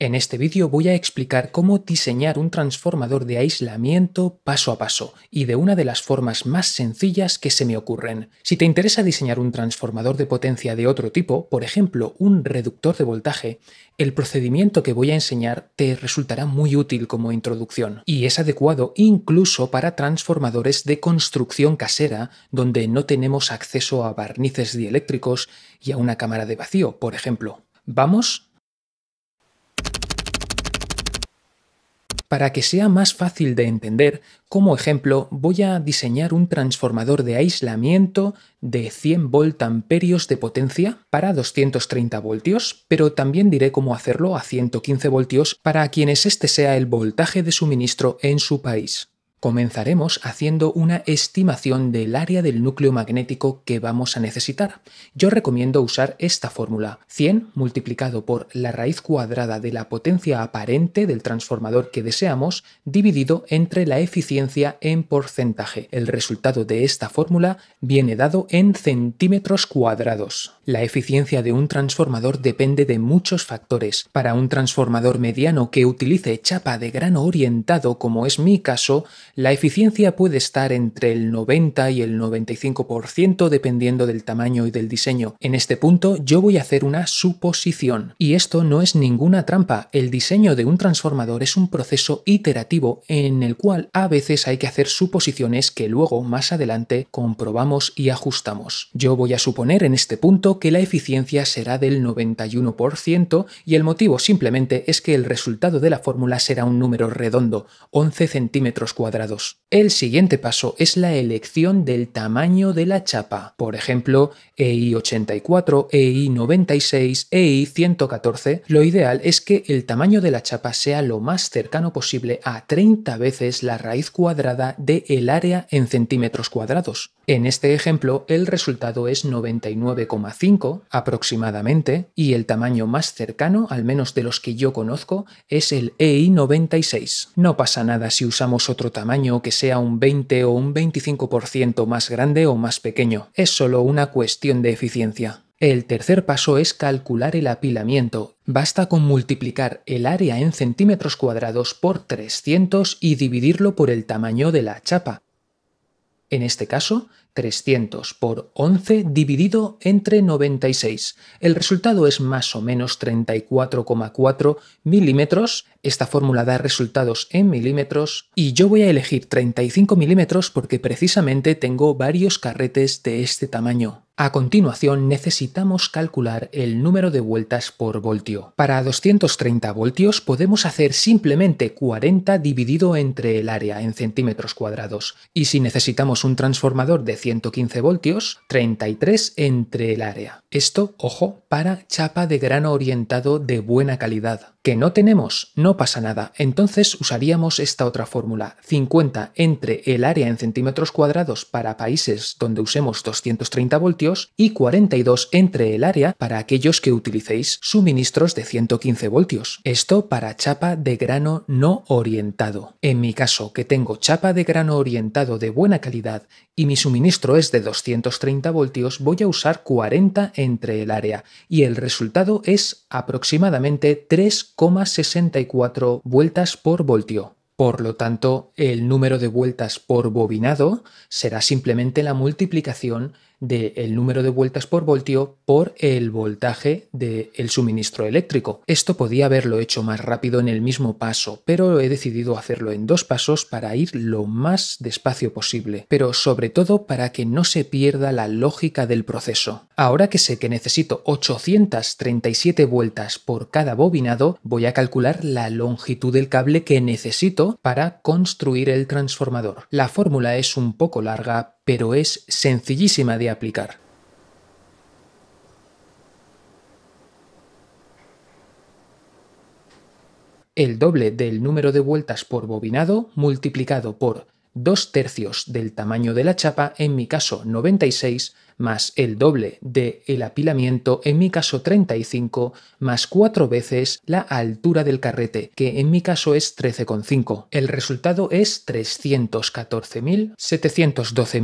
En este vídeo voy a explicar cómo diseñar un transformador de aislamiento paso a paso y de una de las formas más sencillas que se me ocurren. Si te interesa diseñar un transformador de potencia de otro tipo, por ejemplo un reductor de voltaje, el procedimiento que voy a enseñar te resultará muy útil como introducción y es adecuado incluso para transformadores de construcción casera donde no tenemos acceso a barnices dieléctricos y a una cámara de vacío, por ejemplo. Vamos para que sea más fácil de entender, como ejemplo voy a diseñar un transformador de aislamiento de 100 amperios de potencia para 230 voltios, pero también diré cómo hacerlo a 115 voltios para quienes este sea el voltaje de suministro en su país. Comenzaremos haciendo una estimación del área del núcleo magnético que vamos a necesitar. Yo recomiendo usar esta fórmula, 100 multiplicado por la raíz cuadrada de la potencia aparente del transformador que deseamos, dividido entre la eficiencia en porcentaje. El resultado de esta fórmula viene dado en centímetros cuadrados. La eficiencia de un transformador depende de muchos factores. Para un transformador mediano que utilice chapa de grano orientado, como es mi caso, la eficiencia puede estar entre el 90 y el 95% dependiendo del tamaño y del diseño. En este punto yo voy a hacer una suposición. Y esto no es ninguna trampa. El diseño de un transformador es un proceso iterativo en el cual a veces hay que hacer suposiciones que luego más adelante comprobamos y ajustamos. Yo voy a suponer en este punto que la eficiencia será del 91% y el motivo simplemente es que el resultado de la fórmula será un número redondo, 11 centímetros cuadrados el siguiente paso es la elección del tamaño de la chapa, por ejemplo, EI84, EI96, EI114. Lo ideal es que el tamaño de la chapa sea lo más cercano posible a 30 veces la raíz cuadrada del el área en centímetros cuadrados. En este ejemplo, el resultado es 99,5 aproximadamente y el tamaño más cercano, al menos de los que yo conozco, es el e EI96. No pasa nada si usamos otro tamaño que sea un 20 o un 25% más grande o más pequeño. Es solo una cuestión de eficiencia. El tercer paso es calcular el apilamiento. Basta con multiplicar el área en centímetros cuadrados por 300 y dividirlo por el tamaño de la chapa. En este caso, 300 por 11 dividido entre 96. El resultado es más o menos 34,4 milímetros. Esta fórmula da resultados en milímetros y yo voy a elegir 35 milímetros porque precisamente tengo varios carretes de este tamaño. A continuación necesitamos calcular el número de vueltas por voltio. Para 230 voltios podemos hacer simplemente 40 dividido entre el área en centímetros cuadrados y si necesitamos un transformador de 115 voltios, 33 entre el área. Esto, ojo, para chapa de grano orientado de buena calidad que no tenemos, no pasa nada. Entonces usaríamos esta otra fórmula, 50 entre el área en centímetros cuadrados para países donde usemos 230 voltios y 42 entre el área para aquellos que utilicéis suministros de 115 voltios. Esto para chapa de grano no orientado. En mi caso, que tengo chapa de grano orientado de buena calidad y mi suministro es de 230 voltios, voy a usar 40 entre el área y el resultado es aproximadamente 3 64 vueltas por voltio. Por lo tanto, el número de vueltas por bobinado será simplemente la multiplicación del el número de vueltas por voltio por el voltaje del suministro eléctrico. Esto podía haberlo hecho más rápido en el mismo paso, pero he decidido hacerlo en dos pasos para ir lo más despacio posible, pero sobre todo para que no se pierda la lógica del proceso. Ahora que sé que necesito 837 vueltas por cada bobinado, voy a calcular la longitud del cable que necesito para construir el transformador. La fórmula es un poco larga, pero es sencillísima de aplicar. El doble del número de vueltas por bobinado multiplicado por dos tercios del tamaño de la chapa, en mi caso 96, más el doble de el apilamiento, en mi caso 35, más cuatro veces la altura del carrete, que en mi caso es 13,5. El resultado es 314.712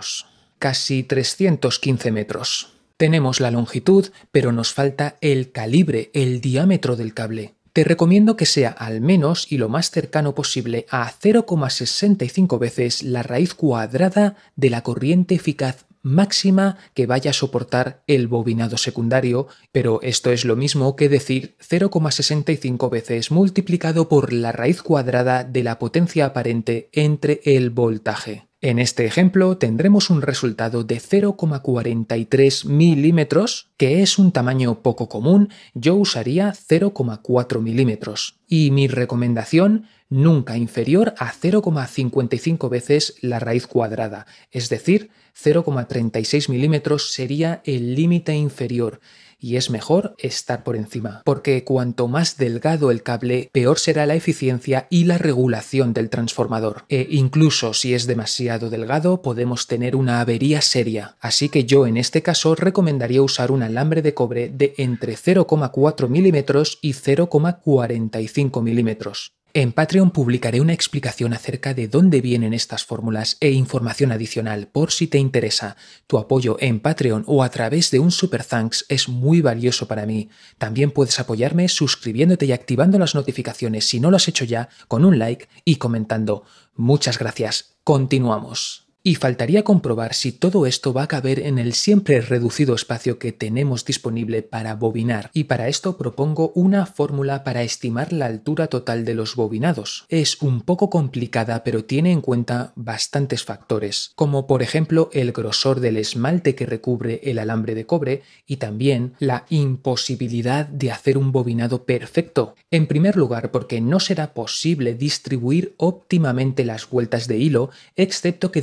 milímetros casi 315 metros. Tenemos la longitud, pero nos falta el calibre, el diámetro del cable. Te recomiendo que sea al menos y lo más cercano posible a 0,65 veces la raíz cuadrada de la corriente eficaz máxima que vaya a soportar el bobinado secundario, pero esto es lo mismo que decir 0,65 veces multiplicado por la raíz cuadrada de la potencia aparente entre el voltaje. En este ejemplo tendremos un resultado de 0,43 milímetros, que es un tamaño poco común, yo usaría 0,4 milímetros. Y mi recomendación nunca inferior a 0,55 veces la raíz cuadrada, es decir, 0,36 milímetros sería el límite inferior y es mejor estar por encima, porque cuanto más delgado el cable, peor será la eficiencia y la regulación del transformador. E incluso si es demasiado delgado, podemos tener una avería seria. Así que yo en este caso recomendaría usar un alambre de cobre de entre 0,4 milímetros y 0,45 milímetros. En Patreon publicaré una explicación acerca de dónde vienen estas fórmulas e información adicional por si te interesa. Tu apoyo en Patreon o a través de un Super Thanks es muy valioso para mí. También puedes apoyarme suscribiéndote y activando las notificaciones si no lo has hecho ya, con un like y comentando. Muchas gracias. Continuamos. Y faltaría comprobar si todo esto va a caber en el siempre reducido espacio que tenemos disponible para bobinar, y para esto propongo una fórmula para estimar la altura total de los bobinados. Es un poco complicada, pero tiene en cuenta bastantes factores, como por ejemplo el grosor del esmalte que recubre el alambre de cobre y también la imposibilidad de hacer un bobinado perfecto. En primer lugar, porque no será posible distribuir óptimamente las vueltas de hilo, excepto que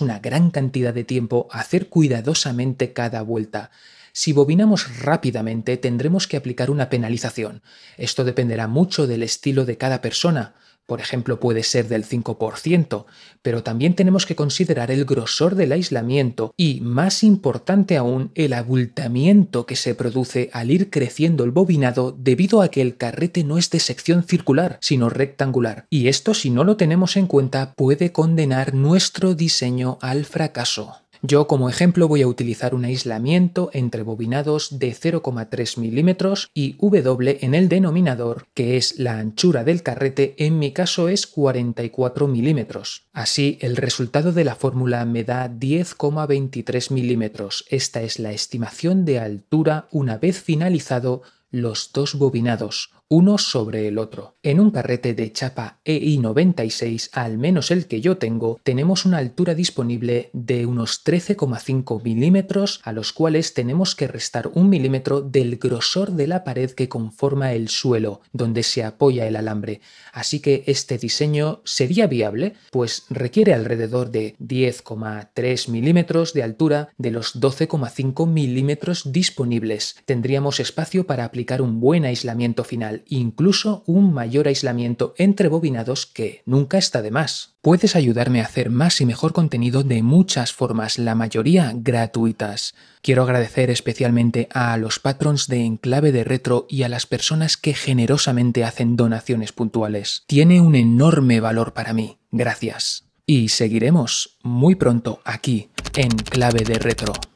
una gran cantidad de tiempo a hacer cuidadosamente cada vuelta. Si bobinamos rápidamente tendremos que aplicar una penalización. Esto dependerá mucho del estilo de cada persona por ejemplo, puede ser del 5%, pero también tenemos que considerar el grosor del aislamiento y, más importante aún, el abultamiento que se produce al ir creciendo el bobinado debido a que el carrete no es de sección circular, sino rectangular. Y esto, si no lo tenemos en cuenta, puede condenar nuestro diseño al fracaso. Yo como ejemplo voy a utilizar un aislamiento entre bobinados de 0,3 milímetros y W en el denominador, que es la anchura del carrete, en mi caso es 44 milímetros. Así, el resultado de la fórmula me da 10,23 milímetros. Esta es la estimación de altura una vez finalizado los dos bobinados, uno sobre el otro. En un carrete de chapa e EI96, al menos el que yo tengo, tenemos una altura disponible de unos 13,5 milímetros, a los cuales tenemos que restar un milímetro del grosor de la pared que conforma el suelo, donde se apoya el alambre. Así que este diseño sería viable, pues requiere alrededor de 10,3 milímetros de altura de los 12,5 milímetros disponibles. Tendríamos espacio para aplicar un buen aislamiento final incluso un mayor aislamiento entre bobinados que nunca está de más. Puedes ayudarme a hacer más y mejor contenido de muchas formas, la mayoría gratuitas. Quiero agradecer especialmente a los patrons de Enclave de Retro y a las personas que generosamente hacen donaciones puntuales. Tiene un enorme valor para mí. Gracias. Y seguiremos muy pronto aquí, en Clave de Retro.